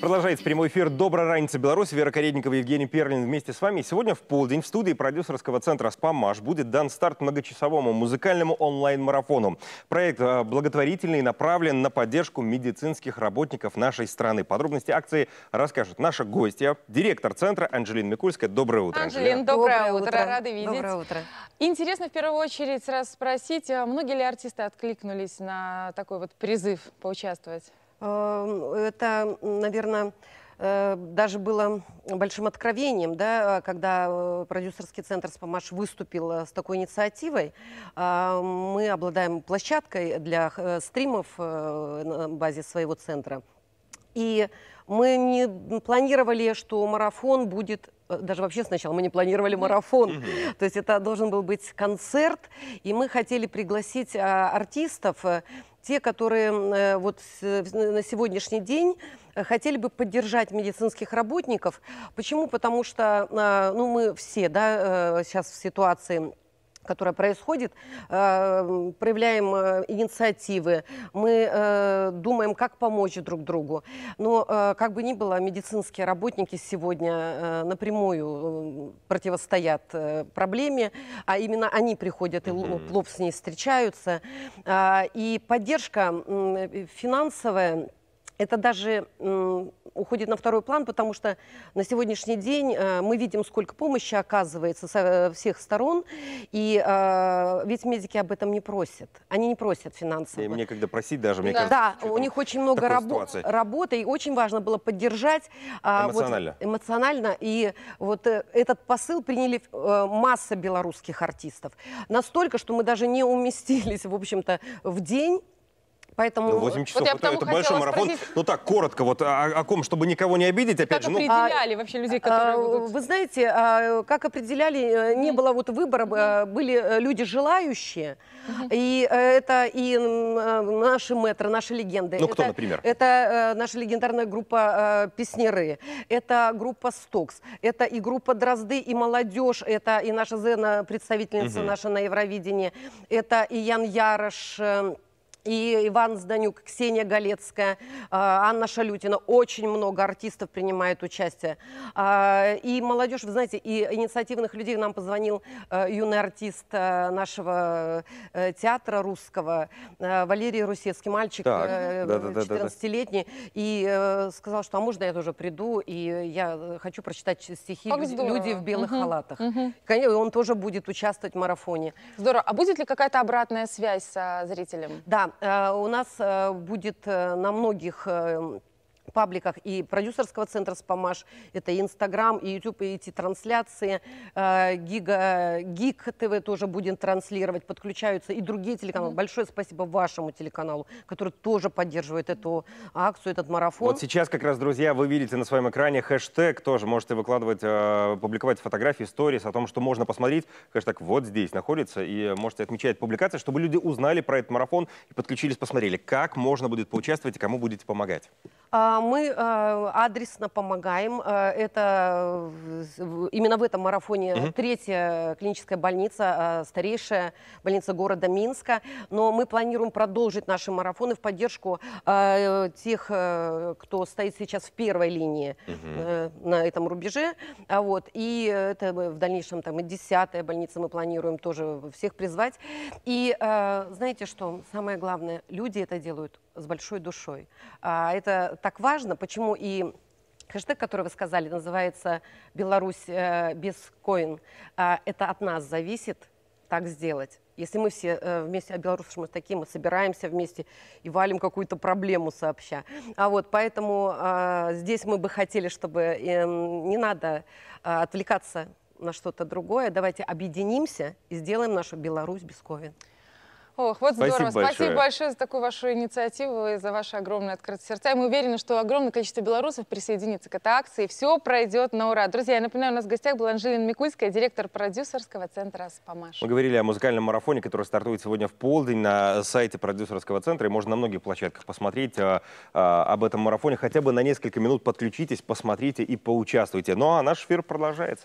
Продолжается прямой эфир «Добрая раница Беларусь». Вера Каредникова и Евгений Перлин вместе с вами. сегодня в полдень в студии продюсерского центра «СПА будет дан старт многочасовому музыкальному онлайн-марафону. Проект а, благотворительный направлен на поддержку медицинских работников нашей страны. Подробности акции расскажет наша гостья, директор центра Анжелина Микульская. Доброе утро, Анжелина. доброе, доброе утро. утро. Рада видеть. Доброе утро. Интересно в первую очередь раз спросить, а многие ли артисты откликнулись на такой вот призыв поучаствовать? Эм, это, наверное, э, даже было большим откровением, да, когда э, продюсерский центр «Спомаш» выступил э, с такой инициативой. Эм, мы обладаем площадкой для стримов на базе своего центра – и мы не планировали, что марафон будет э, даже вообще сначала мы не планировали марафон. То есть это должен был быть концерт, и мы хотели пригласить а, артистов, э, те, которые а, вот с, на сегодняшний день хотели бы поддержать медицинских работников. Почему? Потому что а, ну, мы все да, сейчас в ситуации которая происходит, э, проявляем э, инициативы, мы э, думаем, как помочь друг другу. Но как бы ни было, медицинские работники сегодня напрямую противостоят проблеме, а именно они приходят и лоб с ней встречаются. А, и поддержка финансовая это даже уходит на второй план, потому что на сегодняшний день э, мы видим, сколько помощи оказывается со э, всех сторон, и э, ведь медики об этом не просят. Они не просят финансово. И мне когда просить даже, мне да. кажется, Да, у них очень много раб работы, и очень важно было поддержать. А, эмоционально. Вот, эмоционально, и вот этот посыл приняли масса белорусских артистов. Настолько, что мы даже не уместились, в общем-то, в день, Поэтому... 8 ну, часов, вот это, это большой марафон. Спросить... Ну так, коротко, вот о, о ком, чтобы никого не обидеть, опять как же. Как ну, определяли ну... вообще людей, а, которые а, будут... Вы знаете, а, как определяли, э, не было вот выбора, mm были э, люди желающие, и это и а, наши мэтры, наши легенды. Ну кто, это, например? Это наша легендарная группа «Песнеры», это группа «Стокс», это и группа «Дрозды», и «Молодежь», это и наша Зена, представительница наша на Евровидении, это и Ян Ярош, и Иван Зданюк, Ксения Галецкая, а, Анна Шалютина. Очень много артистов принимает участие. А, и молодежь, вы знаете, и инициативных людей нам позвонил а, юный артист нашего э, театра русского Валерий Русецкий, мальчик так, 14-летний, э, и э, сказал, что а можно я тоже приду, и я хочу прочитать стихи как «Люди, люди в белых угу, халатах». Угу. Конечно, он тоже будет участвовать в марафоне. Здорово. А будет ли какая-то обратная связь со зрителем? Да, Э, у нас э, будет э, на многих пабликах и продюсерского центра «Спамаш», это Инстаграм, и Ютуб, и эти трансляции. Э, Гига, Гик ТВ тоже будем транслировать, подключаются и другие телеканалы. Mm-hmm. Большое спасибо вашему телеканалу, который тоже поддерживает эту акцию, этот марафон. Вот сейчас как раз, друзья, вы видите на своем экране хэштег тоже. Можете выкладывать, э, публиковать фотографии, сторис о том, что можно посмотреть. Хэштег вот здесь находится. И можете отмечать публикации, чтобы люди узнали про этот марафон и подключились, посмотрели, как можно будет поучаствовать и кому будете помогать. А, мы э, адресно помогаем. Э, это э, именно в этом марафоне угу. третья клиническая больница, старейшая больница города Минска. Но мы планируем продолжить наши марафоны в поддержку тех, кто стоит сейчас в первой линии угу. на этом рубеже. А вот. И это в дальнейшем там и десятая больница мы планируем тоже всех призвать. И знаете что самое главное? Люди это делают с большой душой. А это так важно, почему и Хэштег, который вы сказали, называется «Беларусь э, без коин». А, это от нас зависит так сделать. Если мы все э, вместе, а белорусы мы такие, мы собираемся вместе и валим какую-то проблему сообща. А вот поэтому э, здесь мы бы хотели, чтобы э, не надо э, отвлекаться на что-то другое. Давайте объединимся и сделаем нашу Беларусь без ковид. Ох, вот здорово. Спасибо большое. большое за такую вашу инициативу и за ваше огромное открытое сердце. И мы уверены, что огромное количество белорусов присоединится к этой акции. Все пройдет на ура. Друзья, я напоминаю, у нас в гостях была Анжелина Микульская, директор продюсерского центра «Спамаш». Мы говорили о музыкальном марафоне, который стартует сегодня в полдень на сайте продюсерского центра. И можно на многих площадках посмотреть а, а, об этом марафоне. Хотя бы на несколько минут подключитесь, посмотрите и поучаствуйте. Ну а наш эфир продолжается.